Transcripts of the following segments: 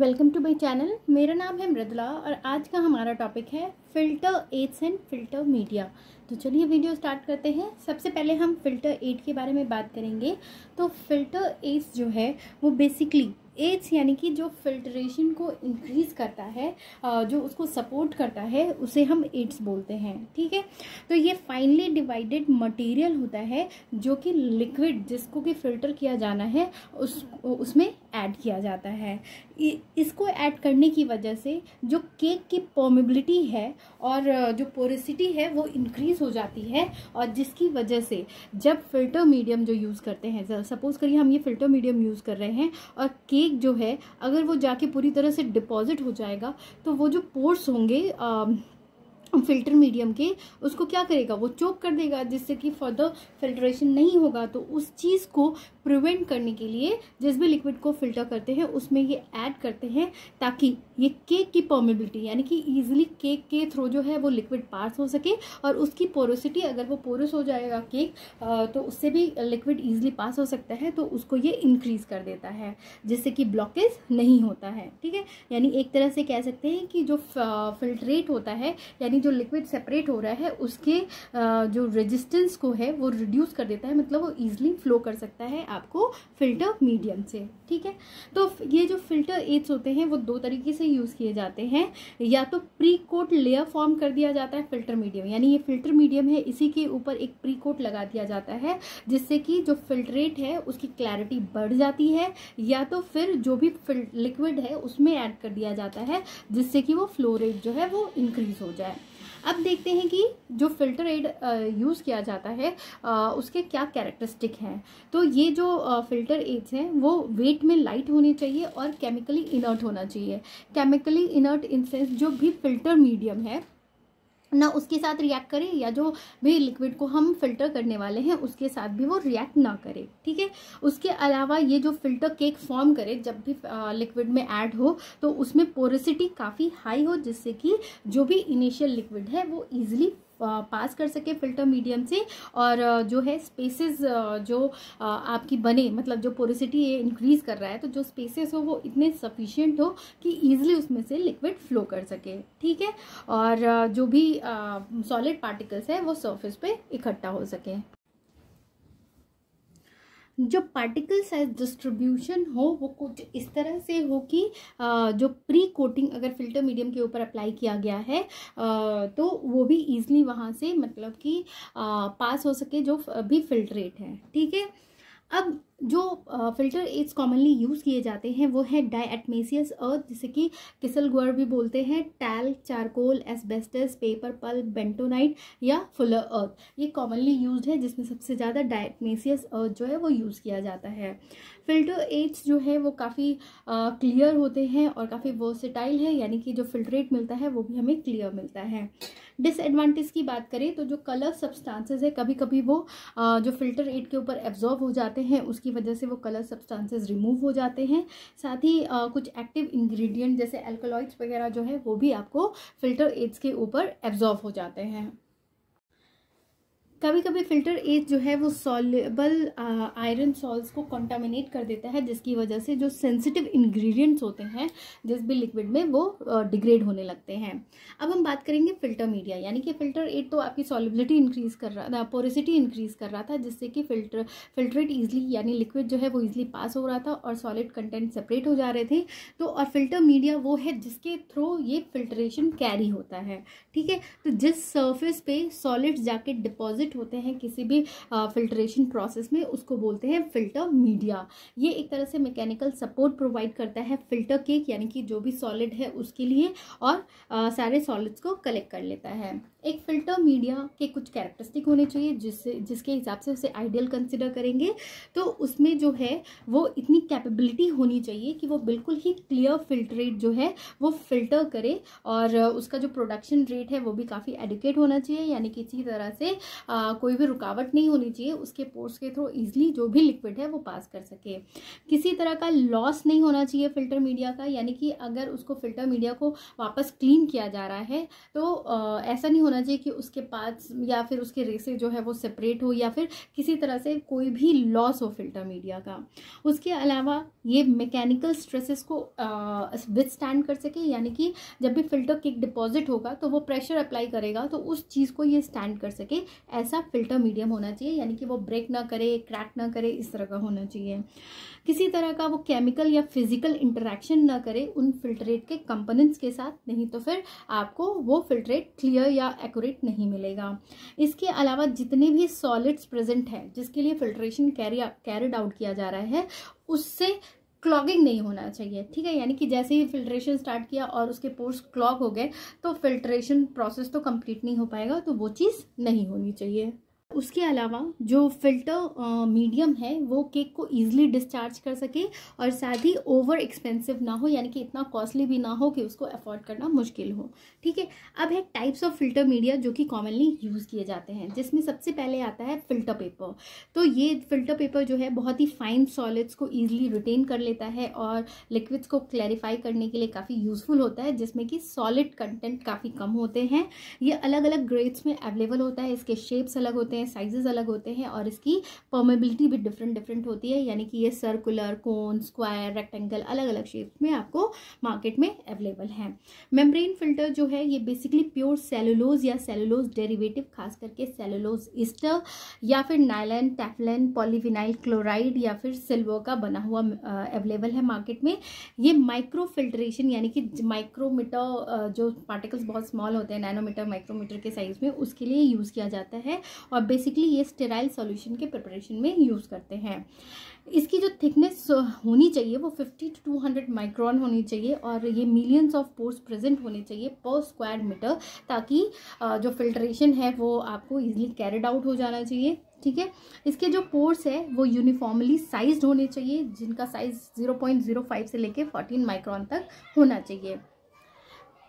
welcome to my channel मेरा नाम है मृदला और आज का हमारा टॉपिक है filter aids and filter media तो चलिए वीडियो स्टार्ट करते हैं सबसे पहले हम फ़िल्टर एड के बारे में बात करेंगे तो फ़िल्टर एड्स जो है वो बेसिकली एड्स यानी कि जो फिल्ट्रेशन को इंक्रीज़ करता है जो उसको सपोर्ट करता है उसे हम एड्स बोलते हैं ठीक है तो ये फाइनली डिवाइडेड मटेरियल होता है जो कि लिक्विड जिसको कि फ़िल्टर किया जाना है उस उसमें ऐड किया जाता है इसको ऐड करने की वजह से जो केक की पॉमेबिलिटी है और जो पोरिसिटी है वो इंक्रीज़ हो जाती है और जिसकी वजह से जब फिल्टर मीडियम जो यूज़ करते हैं सपोज़ करिए हम ये फिल्टर मीडियम यूज़ कर रहे हैं और केक जो है अगर वो जाके पूरी तरह से डिपॉज़िट हो जाएगा तो वो जो पोर्स होंगे आ, फिल्टर मीडियम के उसको क्या करेगा वो चोक कर देगा जिससे कि फर्दर फिल्ट्रेशन नहीं होगा तो उस चीज़ को प्रिवेंट करने के लिए जिस भी लिक्विड को फिल्टर करते हैं उसमें ये ऐड करते हैं ताकि ये केक की परमेबिलिटी यानी कि ईजिली केक के थ्रू जो है वो लिक्विड पास हो सके और उसकी पोरोसिटी अगर वो पोरस हो जाएगा केक तो उससे भी लिक्विड ईजिली पास हो सकता है तो उसको ये इंक्रीज़ कर देता है जिससे कि ब्लॉकेज नहीं होता है ठीक है यानी एक तरह से कह सकते हैं कि जो फिल्ट्रेट होता है यानी जो लिक्विड सेपरेट हो रहा है उसके जो रेजिस्टेंस को है वो रिड्यूस कर देता है मतलब वो ईजिली फ्लो कर सकता है आपको फिल्टर मीडियम से ठीक है तो ये जो फिल्टर एड्स होते हैं वो दो तरीके से यूज़ किए जाते हैं या तो प्री कोट लेयर फॉर्म कर दिया जाता है फिल्टर मीडियम यानी ये फिल्टर मीडियम है इसी के ऊपर एक प्री कोट लगा दिया जाता है जिससे कि जो फिल्ट्रेट है उसकी क्लैरिटी बढ़ जाती है या तो फिर जो भी लिक्विड है उसमें ऐड कर दिया जाता है जिससे कि वो फ्लो रेट जो है वो इंक्रीज़ हो जाए अब देखते हैं कि जो फिल्टर एड यूज़ किया जाता है उसके क्या कैरेक्टरिस्टिक हैं तो ये जो फिल्टर एड्स हैं वो वेट में लाइट होनी चाहिए और केमिकली इनर्ट होना चाहिए केमिकली इनर्ट इन जो भी फिल्टर मीडियम है ना उसके साथ रिएक्ट करे या जो भी लिक्विड को हम फिल्टर करने वाले हैं उसके साथ भी वो रिएक्ट ना करे ठीक है उसके अलावा ये जो फिल्टर केक फॉर्म करे जब भी लिक्विड में ऐड हो तो उसमें पोरिसिटी काफ़ी हाई हो जिससे कि जो भी इनिशियल लिक्विड है वो ईजिली पास कर सके फिल्टर मीडियम से और जो है स्पेसेस जो आपकी बने मतलब जो पोरिसिटी ये इंक्रीज़ कर रहा है तो जो स्पेसेस हो वो इतने सफिशियंट हो कि ईजिली उसमें से लिक्विड फ्लो कर सके ठीक है और जो भी सॉलिड पार्टिकल्स है वो सर्फिस पे इकट्ठा हो सके जो पार्टिकल साइज डिस्ट्रीब्यूशन हो वो कुछ इस तरह से हो कि जो प्री कोटिंग अगर फिल्टर मीडियम के ऊपर अप्लाई किया गया है तो वो भी ईजिली वहाँ से मतलब कि पास हो सके जो भी फिल्ट्रेट है ठीक है अब जो फिल्टर एड्स कॉमनली यूज़ किए जाते हैं वो है डाइटमेसियस अर्थ जिसे कि किसल गुअर भी बोलते हैं talc charcoal asbestos paper pulp bentonite या फुलर अर्थ ये कॉमनली यूज है जिसमें सबसे ज़्यादा डाइटमेसियस अर्थ जो है वो यूज़ किया जाता है फिल्टर एड्स जो है वो काफ़ी क्लियर होते हैं और काफ़ी वर्सिटाइल है यानी कि जो फिल्ट्रेट मिलता है वो भी हमें क्लियर मिलता है डिसएडवांटेज की बात करें तो जो कलर सब्सटेंसेस है कभी कभी वो आ, जो फिल्टर एड के ऊपर एब्जॉर्व हो जाते हैं उसकी जिसकी वजह से वो कलर सब्सटेंसेस रिमूव हो जाते हैं साथ ही आ, कुछ एक्टिव इंग्रेडिएंट जैसे एल्कोलॉइड्स वगैरह जो है वो भी आपको फिल्टर एड्स के ऊपर एब्जॉर्व हो जाते हैं कभी कभी फिल्टर एज जो है वो सॉलेबल आयरन सॉल्स को कॉन्टामिनेट कर देता है जिसकी वजह से जो सेंसिटिव इंग्रेडिएंट्स होते हैं जिस भी लिक्विड में वो डिग्रेड होने लगते हैं अब हम बात करेंगे फिल्टर मीडिया यानी कि फिल्टर एड तो आपकी सॉलिबिलिटी इंक्रीज़ कर रहा था पोरिसिटी इंक्रीज़ कर रहा था जिससे कि फिल्टर फिल्ट्रेट ईजिली यानी लिक्विड जो है वो ईजिली पास हो रहा था और सॉलिड कंटेंट सेपरेट हो जा रहे थे तो और फिल्टर मीडिया वो है जिसके थ्रू ये फिल्ट्रेशन कैरी होता है ठीक है तो जिस सर्फेस पे सॉलिड जाके डिपॉजिट डिपॉजिट होते हैं किसी भी फिल्ट्रेशन प्रोसेस में उसको बोलते हैं फिल्टर मीडिया ये एक तरह से मैकेनिकल सपोर्ट प्रोवाइड करता है फिल्टर केक यानी कि जो भी सॉलिड है उसके लिए और आ, सारे सॉलिड्स को कलेक्ट कर लेता है एक फिल्टर मीडिया के कुछ कैरेक्टरिस्टिक होने चाहिए जिससे जिसके हिसाब से उसे आइडियल कंसिडर करेंगे तो उसमें जो है वो इतनी कैपेबिलिटी होनी चाहिए कि वो बिल्कुल ही क्लियर फिल्ट्रेट जो है वो फिल्टर करे और उसका जो प्रोडक्शन रेट है वो भी काफ़ी एडुकेट होना चाहिए यानी किसी तरह से आ, आ, कोई भी रुकावट नहीं होनी चाहिए उसके पोर्ट्स के थ्रू ईजिली जो भी लिक्विड है वो पास कर सके किसी तरह का लॉस नहीं होना चाहिए फिल्टर मीडिया का यानी कि अगर उसको फिल्टर मीडिया को वापस क्लीन किया जा रहा है तो आ, ऐसा नहीं होना चाहिए कि उसके पास या फिर उसके रेसे जो है वो सेपरेट हो या फिर किसी तरह से कोई भी लॉस हो फिल्टर मीडिया का उसके अलावा ये मैकेनिकल स्ट्रेसेस को विद स्टैंड कर सके यानी कि जब भी फिल्टर किक डिपॉजिट होगा तो वो प्रेशर अप्लाई करेगा तो उस चीज़ को ये स्टैंड कर सके ऐसे ऐसा फिल्टर मीडियम होना चाहिए यानी कि वो ब्रेक ना करे क्रैक ना करे इस तरह का होना चाहिए किसी तरह का वो केमिकल या फिजिकल इंटरेक्शन ना करे उन फिल्ट्रेट के कंपोनेंट्स के साथ नहीं तो फिर आपको वो फिल्ट्रेट क्लियर या एक्यूरेट नहीं मिलेगा इसके अलावा जितने भी सॉलिड्स प्रेजेंट हैं जिसके लिए फिल्ट्रेशन कैरी कैरिड आउट किया जा रहा है उससे क्लॉगिंग नहीं होना चाहिए ठीक है यानी कि जैसे ही फिल्ट्रेशन स्टार्ट किया और उसके पोर्स क्लॉग हो गए तो फिल्ट्रेशन प्रोसेस तो कंप्लीट नहीं हो पाएगा तो वो चीज़ नहीं होनी चाहिए उसके अलावा जो फिल्टर मीडियम है वो केक को ईजिली डिस्चार्ज कर सके और साथ ही ओवर एक्सपेंसिव ना हो यानी कि इतना कॉस्टली भी ना हो कि उसको अफोर्ड करना मुश्किल हो ठीक है अब है टाइप्स ऑफ फिल्टर मीडिया जो कि कॉमनली यूज़ किए जाते हैं जिसमें सबसे पहले आता है फिल्टर पेपर तो ये फिल्टर पेपर जो है बहुत ही फाइन सॉलिड्स को ईजिली रिटेन कर लेता है और लिक्विड्स को क्लैरिफाई करने के लिए काफ़ी यूज़फुल होता है जिसमें कि सॉलिड कंटेंट काफ़ी कम होते हैं ये अलग अलग ग्रेड्स में अवेलेबल होता है इसके शेप्स अलग होते हैं हैं साइजेस अलग होते हैं और इसकी परमेबिलिटी भी डिफरेंट डिफरेंट होती है यानी कि ये सर्कुलर कोन स्क्वायर रेक्टेंगल अलग अलग शेप में आपको मार्केट में अवेलेबल है मेम्ब्रेन फिल्टर जो है ये बेसिकली प्योर सेलुलोज या सेलुलोज डेरिवेटिव खास करके सेलुलोज ईस्टर या फिर नाइलन टैफलन पॉलीविनाइल क्लोराइड या फिर सिल्वर का बना हुआ अवेलेबल है मार्केट में ये माइक्रो फिल्ट्रेशन यानी कि माइक्रोमीटर जो पार्टिकल्स बहुत स्मॉल होते हैं नैनोमीटर माइक्रोमीटर के साइज में उसके लिए यूज़ किया जाता है और बेसिकली ये स्टेराइल सॉल्यूशन के प्रिपरेशन में यूज़ करते हैं इसकी जो थिकनेस होनी चाहिए वो 50 टू 200 माइक्रॉन होनी चाहिए और ये मिलियंस ऑफ पोर्स प्रेजेंट होने चाहिए पर स्क्वायर मीटर ताकि जो फिल्ट्रेशन है वो आपको ईजिली कैरिड आउट हो जाना चाहिए ठीक है इसके जो पोर्स है वो यूनिफॉर्मली साइज्ड होने चाहिए जिनका साइज़ 0.05 से लेके 14 माइक्रॉन तक होना चाहिए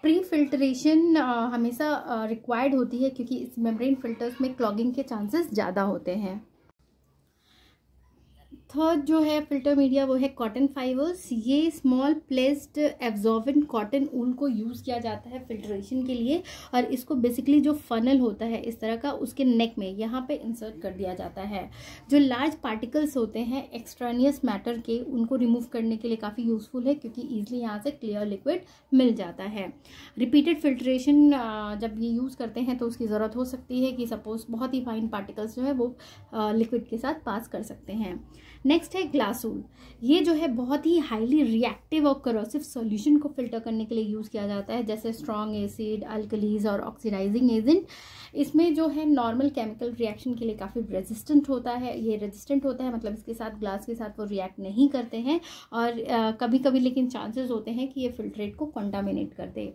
प्री फिल्ट्रेशन uh, हमेशा रिक्वायर्ड uh, होती है क्योंकि इस मेम्ब्रेन फिल्टर्स में क्लॉगिंग के चांसेस ज़्यादा होते हैं थर्ड जो है फिल्टर मीडिया वो है कॉटन फाइबर्स ये स्मॉल प्लेस्ड एब्जॉर्बेंट कॉटन ऊन को यूज़ किया जाता है फिल्ट्रेशन के लिए और इसको बेसिकली जो फनल होता है इस तरह का उसके नेक में यहाँ पे इंसर्ट कर दिया जाता है जो लार्ज पार्टिकल्स होते हैं एक्सट्रानियस मैटर के उनको रिमूव करने के लिए काफ़ी यूज़फुल है क्योंकि ईजिली यहाँ से क्लियर लिक्विड मिल जाता है रिपीटेड फिल्ट्रेशन जब ये यूज़ करते हैं तो उसकी ज़रूरत हो सकती है कि सपोज़ बहुत ही फाइन पार्टिकल्स जो है वो लिक्विड के साथ पास कर सकते हैं नेक्स्ट है ग्लासूल ये जो है बहुत ही हाईली रिएक्टिव और करोसिव सॉल्यूशन को फिल्टर करने के लिए यूज़ किया जाता है जैसे स्ट्रॉन्ग एसिड अल्कलीज और ऑक्सीडाइजिंग एजेंट इसमें जो है नॉर्मल केमिकल रिएक्शन के लिए काफ़ी रेजिस्टेंट होता है ये रेजिस्टेंट होता है मतलब इसके साथ ग्लास के साथ वो रिएक्ट नहीं करते हैं और आ, कभी कभी लेकिन चांसेस होते हैं कि ये फिल्ट्रेट को कॉन्टामिनेट कर दे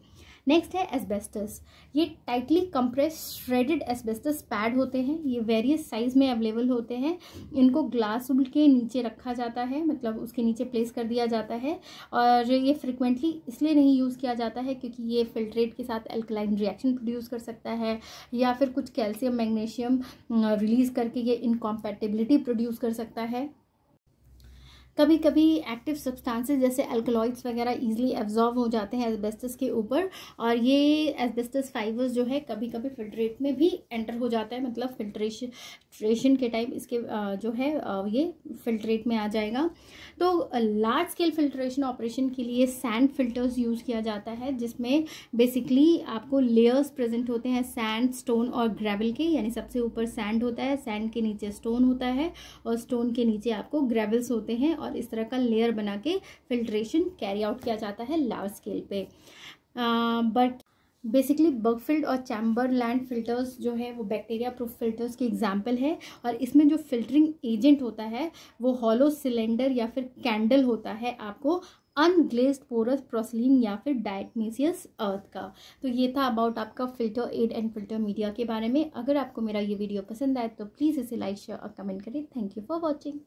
नेक्स्ट है एस्बेस्टस ये tightly compress shredded asbestos pad होते हैं ये वेरियस साइज़ में अवेलेबल होते हैं इनको ग्लास उल के नीचे रखा जाता है मतलब उसके नीचे प्लेस कर दिया जाता है और ये फ्रिक्वेंटली इसलिए नहीं यूज़ किया जाता है क्योंकि ये फिल्ट्रेट के साथ एल्कलाइन रिएक्शन प्रोड्यूस कर सकता है या फिर कुछ कैल्शियम मैग्नीशियम रिलीज़ करके ये इनकॉम्पैटिबिलिटी प्रोड्यूस कर सकता है कभी कभी एक्टिव सब्सटेंसेस जैसे अल्कोलॉइड्स वगैरह ईजिली एब्जॉर्व हो जाते हैं एजबेस्टस के ऊपर और ये एजबेस्टस फाइबर्स जो है कभी कभी फिल्ट्रेट में भी एंटर हो जाता है मतलब फिल्ट्रेशन फिल्ट्रेशन के टाइम इसके जो है ये फिल्ट्रेट में आ जाएगा तो लार्ज स्केल फिल्ट्रेशन ऑपरेशन के लिए सैंड फिल्टर्स यूज़ किया जाता है जिसमें बेसिकली आपको लेयर्स प्रेजेंट होते हैं सैंड स्टोन और ग्रेवल के यानी सबसे ऊपर सैंड होता है सैंड के नीचे स्टोन होता है और स्टोन के नीचे आपको ग्रेवल्स होते हैं और और इस तरह का लेयर बना के फिल्ट्रेशन कैरी आउट किया जाता है लार्ज स्केल पे बट बेसिकली बर्गफील्ड और चैम्बर लैंड फिल्टर्स जो है वो बैक्टीरिया प्रूफ फिल्टर्स की एग्जाम्पल है और इसमें जो फिल्टरिंग एजेंट होता है वो हॉलो सिलेंडर या फिर कैंडल होता है आपको अनग्लेस्ड पोरस प्रोसलिन या फिर डायटमेसियस अर्थ का तो ये था अबाउट आपका filter aid and filter media के बारे में अगर आपको मेरा ये वीडियो पसंद आए तो प्लीज़ इसे लाइक शेयर और कमेंट करें थैंक यू फॉर वॉचिंग